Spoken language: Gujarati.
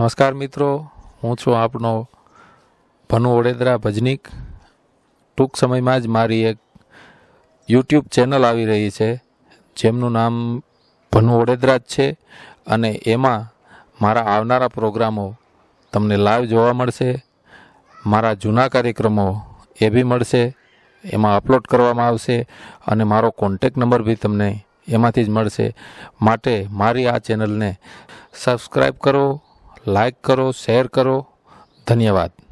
નમસ્કાર મિત્રો હું છું આપનો ભનુ ઓડેદરા ભજનિક ટૂંક સમયમાં જ મારી એક યુટ્યુબ ચેનલ આવી રહી છે જેમનું નામ ભનુ ઓડેદરા જ છે અને એમાં મારા આવનારા પ્રોગ્રામો તમને લાઈવ જોવા મળશે મારા જૂના કાર્યક્રમો એ બી મળશે એમાં અપલોડ કરવામાં આવશે અને મારો કોન્ટેક નંબર બી તમને એમાંથી જ મળશે માટે મારી આ ચેનલને સબસ્ક્રાઈબ કરો लाइक करो शेयर करो धन्यवाद